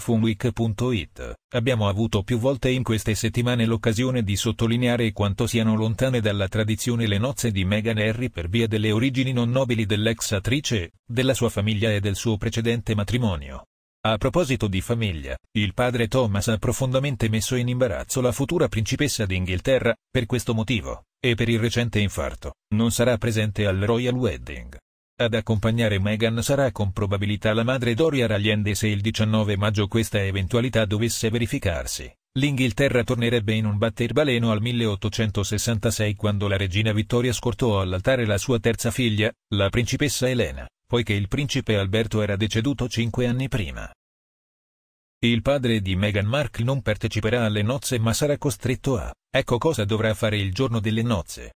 Funweek.it. Abbiamo avuto più volte in queste settimane l'occasione di sottolineare quanto siano lontane dalla tradizione le nozze di Meghan Harry per via delle origini non nobili dell'ex attrice, della sua famiglia e del suo precedente matrimonio. A proposito di famiglia, il padre Thomas ha profondamente messo in imbarazzo la futura principessa d'Inghilterra, per questo motivo, e per il recente infarto, non sarà presente al Royal Wedding. Ad accompagnare Meghan sarà con probabilità la madre Doria Allende se il 19 maggio questa eventualità dovesse verificarsi. L'Inghilterra tornerebbe in un batterbaleno al 1866 quando la regina Vittoria scortò all'altare la sua terza figlia, la principessa Elena, poiché il principe Alberto era deceduto cinque anni prima. Il padre di Meghan Markle non parteciperà alle nozze ma sarà costretto a, ecco cosa dovrà fare il giorno delle nozze.